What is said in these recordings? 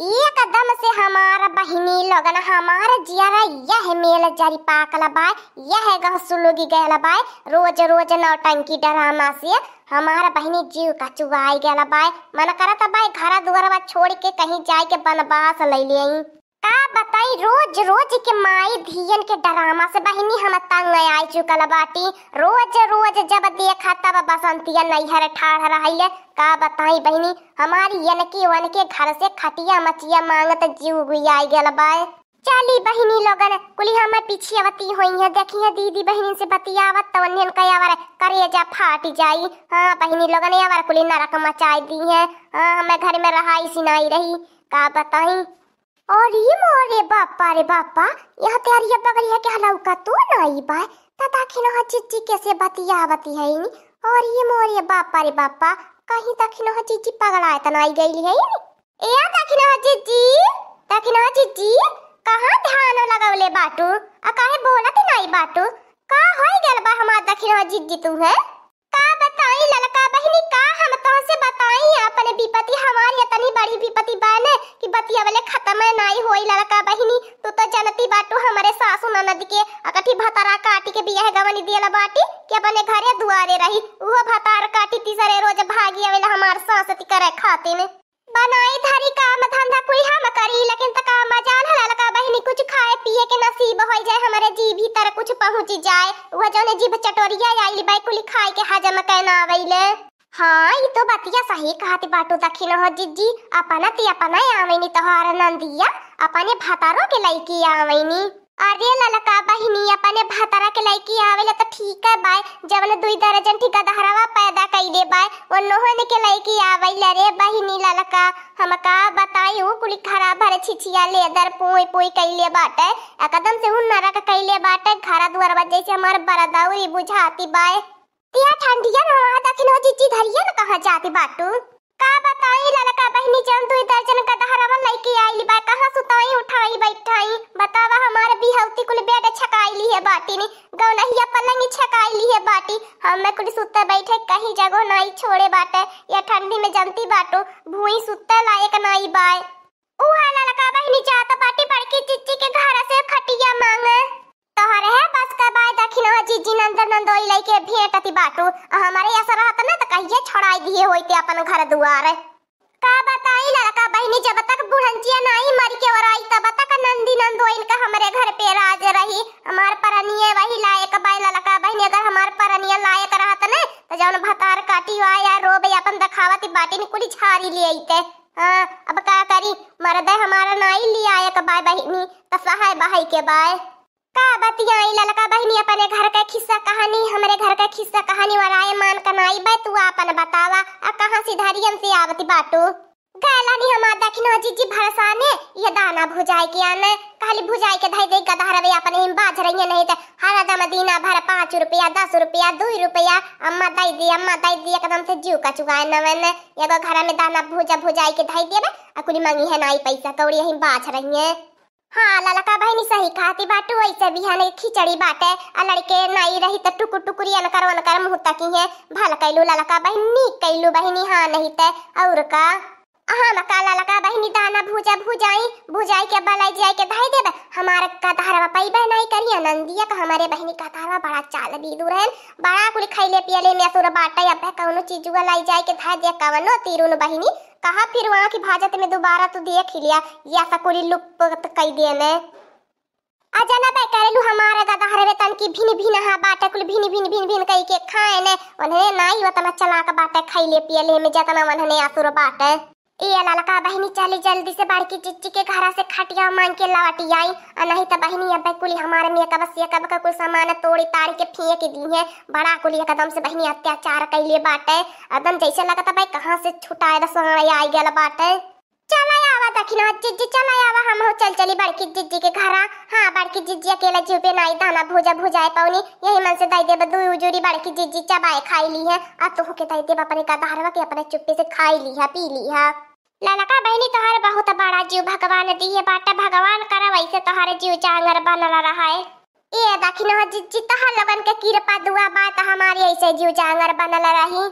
ये कदम से हमारा बहिनी लोगन हमारा जियारा यह मेल जारी पाकला बाय यह गह सुलुगी गया बाय रोज रोज टंकी डरामा से हमारा बहिनी जीव का चुगाई गया बाय मन करत बाय घर दुआरवा छोड़ के कहीं जाए के बनवास ले लिए का बताई रोज रोज के माई धियन के ड्रामा से बहनी हम तंग आई चुकल बाटी रोज रोज जब देखा तब बसंतिया नैहर ठाढ़ रही है का बताई बहनी हमारी यनकी के घर से खटिया मचिया मांगत जीव आई गल बाय चली बहनी लोगन कुली हम पीछे अवती हुई है देखी है दीदी बहनी से बतियावत तो अन्यन कयावर जा फाट जाई हाँ बहनी लोगन यावर कुली नरक मचाई दी है हाँ मैं घर में रहाई सिनाई रही का बताई अरे मोरे बापा रे बापा यह तेरी बगलिया के हलौका तो नहीं बा तथा खिनो चिच्ची कैसे बतिया बतिया और ये मोरे बापा रे बापा कहीं तखिनो हाँ चिच्ची पगड़ाए तो नहीं गई है ए तखिनो हाँ चिच्ची तखिनो हाँ चिच्ची कहां ध्यान लगवले बाटू आ काहे बोलत नहीं बाटू का होई गेल बा हमार दखिनो जिज्जी तू है कहां से बताई अपने विपति हमार इतनी बड़ी विपति बन कि बतिया वाले खत्म है नाई होई लड़का बहिनी तू तो जनती बाटू हमारे सासु ननद के अकठी भतारा काटी के बियाह गवनी दियला बाटी के अपने घर घरे दुआरे रही वो भतार काटी तीसरे रोज भागी आवेला हमार सास करे खाते में बनाई धरी काम धंधा कोई हम करी लेकिन तका मजाल है लड़का बहिनी कुछ खाए पिए के नसीब हो जाए हमारे जी भीतर कुछ पहुंच जाए वो जो जीभ चटोरिया आई बाई कुली खाए के हजम कहना आवेले हाँ ये तो बतिया सही कहा कहते बाटो दखिनो हो जिज्जी अपना ती अपना तो हर नंदिया अपने भतारो के लइकी आवैनी अरे ललका बहिनी अपने भातारा के लइकी आवेला तो ठीक है बाय जब जवन दुई दर्जन ठिका दहरावा पैदा कर दे बाय वो होने के लइकी आवेला रे बहिनी ललका हमका बताई उ कुली खराब भरे छिछिया लेदर पोई पोई ले बाटे एकदम से हुन नरक कइले बाटे घरा दुआर जैसे हमार बरदाउरी बुझाती बाय तिया ठंडिया ना दखिनो जीजी धरिया ना कहा जाते बाटू का बताई ललका बहनी जन तू इधर जन का दहरावा लेके आईली बा कहा सुताई उठाई बैठाई बतावा हमारे बिहौती कुल बेड छकाई ली है बाटी ने गौनहिया पलंग छकाई ली है बाटी हम में कुल सुता बैठे कहीं जगह नहीं छोड़े बाटे या ठंडी में जनती बाटू भूई सुता लायक नहीं बाय हा ललका बहनी जात बाटी पड़की चिच्ची के घर से खटिया मांगे तोहरे है बस का बाय दखिन हो जी नंदन नंदोई लेके भेंट अति बाटू हमारे ऐसा रहत ना त तो कहिए छोड़ाई दिए होइते अपन घर दुआर का बताई लड़का बहिनी जब तक बुढ़ंचिया नहीं मर के और आई तब तक नंदी नंदोई इनका हमारे घर पे राज रही हमार परनिए वही लायक बाय लड़का बहिनी अगर हमार परनिए लायक रहत ने त तो जवन भतार काटी आ या रोबे अपन दखावती बाटी ने कुड़ी छारी ले आईते हां अब का करी मर्द हमारा नहीं लिया एक बाय बहिनी त तो सहाय बहाई के बाय का बतियाई ललका बहनी अपने घर का खिस्सा कहानी हमारे घर का खिस्सा कहानी वराए मान कनाई बे तू अपन बतावा आ कहां से धरियन से आवती बाटू गैलानी हमार दखिनो जीजी ने ये दाना भुजाई के आने खाली भुजाई के धई दे गधा रवे अपन हिम बाज रही नहीं ते हर दम दीना भर पाँच रुपया दस रुपया दो रुपया अम्मा दई दी अम्मा दई दी एकदम से जीव का चुकाए नवन एगो घर में दाना भुजा भुजाई के धई देबे आ कुनी मांगी है नाई पैसा कौड़ी हिम बाज रही है हाँ ललका बहनी सही खाती बाटू ऐसे भी है नहीं खिचड़ी बाटे आ लड़के नाई रही तो टुकुर टुकुरी अनकर वनकर मुँह तकी है भल कैलू ललका बहन नीक कैलू बहनी हाँ नहीं ते और का हाँ मका ललका बहनी दाना भूजा भूजाई भूजाई के बलाई जाई के धाई देब हमारे का धारवा पाई बहन बहनाई करी नंदिया का हमारे बहनी का धारवा बड़ा चाल भी दूर है बड़ा कुल खैले पियले में असुर बाटा या कौनो चीज लाई जाए के धाई दे कवनो तीरुन बहनी कहा फिर वहां की भाजत में दोबारा तो देख लिया ऐसा कोली लुप्त कई दिए में अजना करे लू हमारा दादा हरवे तन की भिन भिन हा बाटे कुल भिन भिन भिन भिन कई के खाए ने उन्हें नाई वतना चला के बाटे खाई ले पिए ले में जतना उन्हें आसुर बाटे ए ललका बहनी चली जल्दी से बड़की चिच्ची के घर से खटिया मांग के लौटी आई और नहीं तो बहनी अब कुली हमारे में का बस का का कोई सामान तोड़ी ताड़ के फेंक दी है बड़ा कुली एकदम से बहनी अत्याचार कर लिए बाटे एकदम जैसे लगा था भाई कहाँ से छुटाए दस आई गया बाटे चला आवा दखिना हाँ, जिज्जी चला आवा हम हो चल चली बड़की जिज्जी के घर हाँ बड़की जिज्जी अकेला जीवे नाई दाना भूजा भूजाए पौनी यही मन से दाई देबा दू उजूरी बड़की जिज्जी चबाए खाई ली है आ तुह के दाई देबा अपने का धारवा के अपने चुप्पी से खाई ली है पी ली है ललका बहनी तोहर बहुत बड़ा जीव भगवान दिए बाटा भगवान कर वैसे तोहर जीव जांगर बनल रहा है ए दखिन हो जिज्जी तोहर लगन के कृपा दुआ बात हमारी ऐसे जीव जांगर बनल रही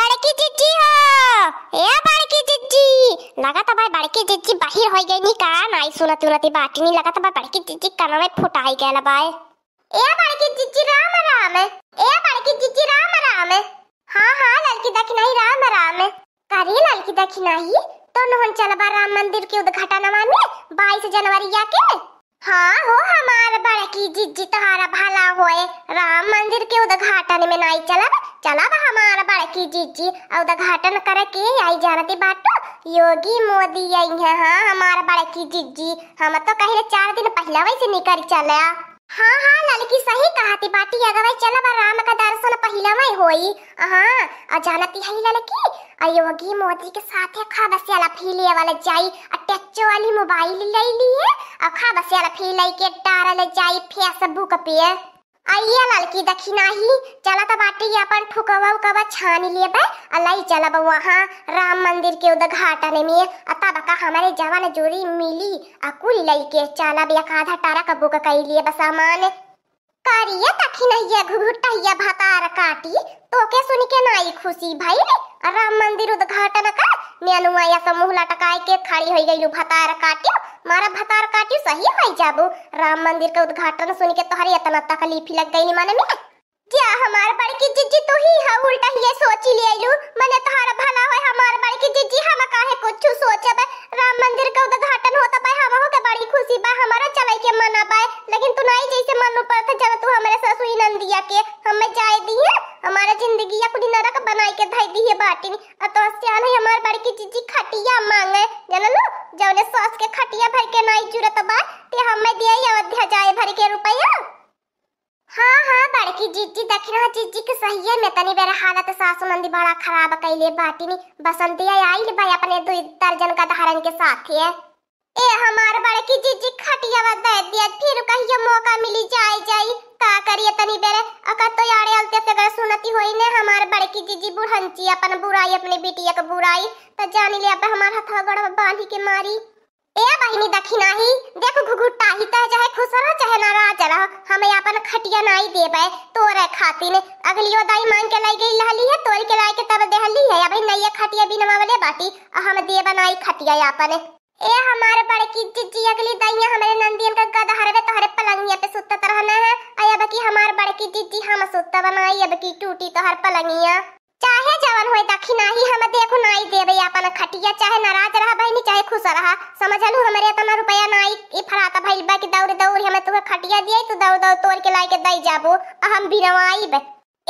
बड़की जिज्जी हो ए बड़की जिज्जी लगत भाई बड़की जिज्जी बाहर हो गई नी का नाई सुनत उनती बात नी लगत भाई बड़की जिज्जी कनवे में फुटाई गेल बाय ए बड़की जिज्जी राम राम ए बड़की जिज्जी राम राम हाँ हाँ लाल की दखिनाई राम राम करी लाल की दखिनाई तो नोहन बार राम मंदिर के उद्घाटन में बाईस जनवरी या के हाँ हो हमारा हमार बड़की जिज्जी तहारा भला होए राम मंदिर के उद्घाटन में नहीं चलब चलब हमार बड़की जिज्जी उद्घाटन करे के आई जानती बाटो योगी मोदी आई है हाँ हमारा हमार बड़की जिज्जी हम तो कहीं चार दिन पहले वैसे निकल चला ಹಾ ಹಾ ನನಗೆ ಸಹಿ ಕಹಾತಿ ಬಾಟಿ ಆಗವ राम का दर्शन पहला में होई ಹಾ ಆ जानती है ललकी आ योगी मोदी के साथ है खा बस वाला फीले वाला जाई अटैच वाली मोबाइल ले लिए अखा बस वाला फीले के डारा ले जाई फेसबुक पे आइए लड़की दखिना ही चला तब बाटे ही अपन ठुकवा उकवा छान लिए बे अलाई चला बा वहाँ राम मंदिर के उधर घाटने में अता बका हमारे जवान जोड़ी मिली अकुल लई के चला बे आधा टारा कबू का कई लिए बस सामान करिए तखिना ही घुघुटा ही भातार काटी तो के सुन के नाई खुशी भाई ने राम मंदिर उद्घाटन का नेनुआ या समूह लटकाए के खड़ी हो गई भतार काटियो मारा भतार काटियो सही है जाबू राम मंदिर का उद्घाटन सुन के तोहरी इतना तकलीफ लग गई नहीं माने में क्या हमारे हमार की जीजी तू ही है हाँ उल्टा ही सोच ही लिए लू मने तोहरा भला हमारे हमार की जीजी हम काहे कुछ सोचे बे राम मंदिर का उद्घाटन होता तो बा हम हो के बड़ी खुशी बा हमारा चलाई के मना पाए लेकिन तू नहीं जैसे मन ऊपर था जब तू हमारे ससुई नंदिया के हमें जाए दी है के धई दी है बाटी में आ तो सियान है हमार बाड़ी की चीची खटिया मांगे जाना लो जवने सॉस के खटिया भर के नाई जुरत बा ते तो हमें दिया अयोध्या जाए भर के रुपया हां हाँ, हाँ बड़की जीजी देख रहा जीजी के सही है मैं तनी बेरा हालत सासू नंदी बड़ा खराब कैले बाटी में बसंतिया आई भाई अपने दो दर्जन का धारण के साथ है ए हमार बड़की जीजी खटिया दे दिया फिर कहियो मौका मिली जाए जाई का करिए तनी बेरे अका तो यारे अलते से अगर सुनती होई ने हमार बड़े की जीजी बुढ़ंची अपन बुराई अपने बेटी एक बुराई त तो जानी ले अब हमार हथ गड़ बांधी के मारी ए बहिनी दखिना ही देख घुघुटा ही त तो चाहे खुश रह चाहे नाराज रह हमें अपन खटिया नाई देबे तोरे ने अगली ओदाई मांग के लाई गई लहली है तोर के लाई के तब देहली है अबे नैया खटिया बिनवा वाले बाटी हम दे बनाई खटिया अपन ए हमारे बड़े की जिजिया अगली दैया हमारे नंदियन का गदा हरवे तो तोहरे पलंगिया पे सुत्ता तरहना तो है अया बकी हमारे बड़े की जिजी हम सुत्ता बनाई अब की टूटी तो हर पलंगिया चाहे जवान होए दखी नाही हम देखो नाई देबे अपन खटिया चाहे नाराज रहा भाई नहीं चाहे खुश रहा समझलु हमारे इतना रुपया नाई ई फराता भाई बाकी दौड़ दौड़ हम तुके खटिया दिए तो दौड़ दौड़ तोड़ के लाई के दई जाबो हम बिरवाई बे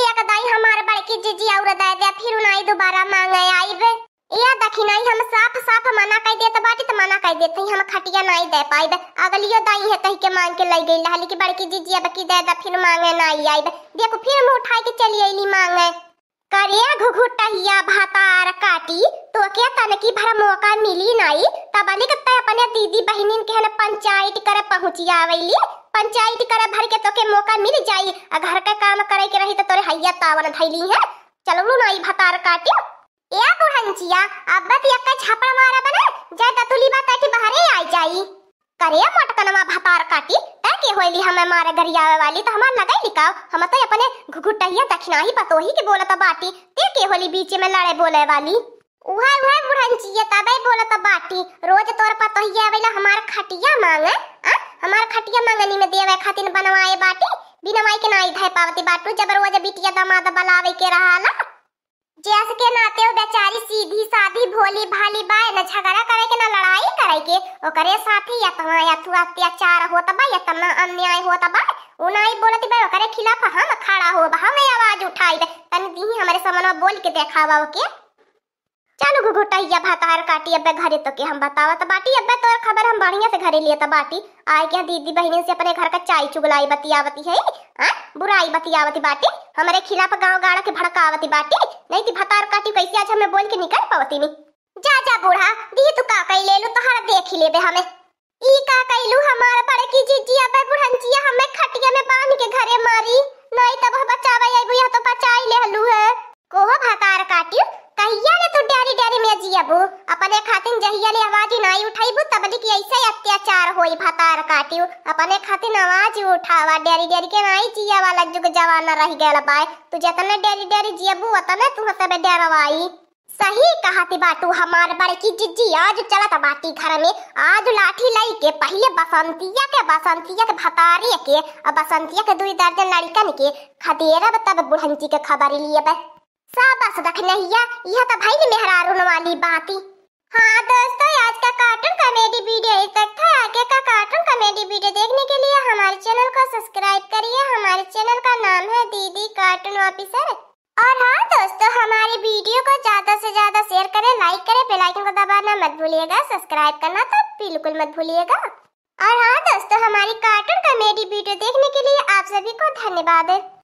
ए दाई हमारे बड़े की जिजी और दे दे फिर नाई दोबारा मांगे आई बे ए दखिनाई हम सा तो मना कह देत तो बाटी तो मना कह देत हम खटिया नहीं दे पाई पाइब अगलियो दाई है कहि तो के मांग के लई गई लहली की बड़की जीजी अब की दे दा फिर मांगे नहीं बे देखो फिर मुंह उठा के चली आईली मांगे करिया घुघुटहिया भातार काटी तो के की भर मौका मिली नहीं तब अली कत्ता अपने दीदी बहनिन के हन पंचायत करे पहुंची आवेली पंचायत करे भर के तोके मौका मिल जाई घर का काम करे के रही तो तोरे हैया तावन धैली है चलो ना ई भतार काटियो ए बुढ़ंचिया अब बस यक्का छापड़ मारा बने जय दतुली बा काटी बाहरे आई जाई करे मटकनवा भतार काटी तै के होइली हमें मारे गरियावे वाली त तो हमार लगाई लिकाव हम तो अपने घुघुटैया दखना ही पतो ही के बोलत बाटी ते के होली बीच में लड़े बोले वाली उहाय उहाय बुढ़ंचिया तबे बोलत बाटी रोज तोर पतो पतोहिया आवेला हमार खटिया मांगे आ हमार खटिया मांगनी में देवे खातिर बनवाए बाटी बिना माई के नाई धाय पावती बाटू जब रोज बिटिया दमाद बलावे के रहाला जैसे के नाते हो बेचारी सीधी सादी भोली भाली बाय न झगड़ा करे के न लड़ाई करे के ओकरे साथ तो ही हाँ, यतना यथु अत्याचार होत बा यतना तो हाँ, अन्याय होत बा उनाई बोलत बा ओकरे खिलाफ हम खड़ा हो बा हमें आवाज उठाई दे तन दी हमारे समनवा बोल के देखावा के चलो गुगुटैया भतार काटी अब्बे घरे तो के हम बतावत बाटी अब्बे तोर खबर हम बढ़िया से घरे लिए त बाटी आए के दीदी बहनी से अपने घर का चाय चुगलाई बतियावती है बुराई बतियावती बाटी हमारे खिलाफ गांव गाड़ा के भड़कावती बाटी नहीं ती भतार काटी कैसे आज हमें बोल के निकल पावती नहीं जा जा बूढ़ा दी तू का कई ले लो तोहरा देख ही लेबे हमें ई का कई लू हमार बड़े की जीजी अब बुढ़नचिया हमें खटिया में बांध के घरे मारी नहीं तब बचावा आई बुया तो बचाई काटियो अपने खातिर नवाज उठावा डेरी डेरी के नाई जिया वाला जुग जवाना रह गया बाय तू जतने डेरी डेरी जिया बू अतने तू सब डेरवाई सही कहाती बाटू हमार बड़े की जिज्जी आज चलत बाटी घर में आज लाठी लाई के पहले बसंतिया के बसंतिया के भतारी के अब बसंतिया के दुई दर्जन लड़कन के खदेरा बता बुढ़न जी के खबर लिए सब बस दखनहिया यह तो भाई मेहरारून वाली बाती हाँ दोस्तों आज का कार्टून कॉमेडी वीडियो इस तक था आगे का कार्टून कॉमेडी वीडियो देखने के लिए हमारे चैनल को सब्सक्राइब करिए हमारे चैनल का नाम है दीदी कार्टून ऑफिसर और हाँ दोस्तों हमारी वीडियो को ज्यादा से ज्यादा शेयर करें लाइक करें बेल आइकन को दबाना मत भूलिएगा सब्सक्राइब करना तो बिल्कुल मत भूलिएगा और हाँ दोस्तों हमारी कार्टून कॉमेडी वीडियो देखने के लिए आप सभी को धन्यवाद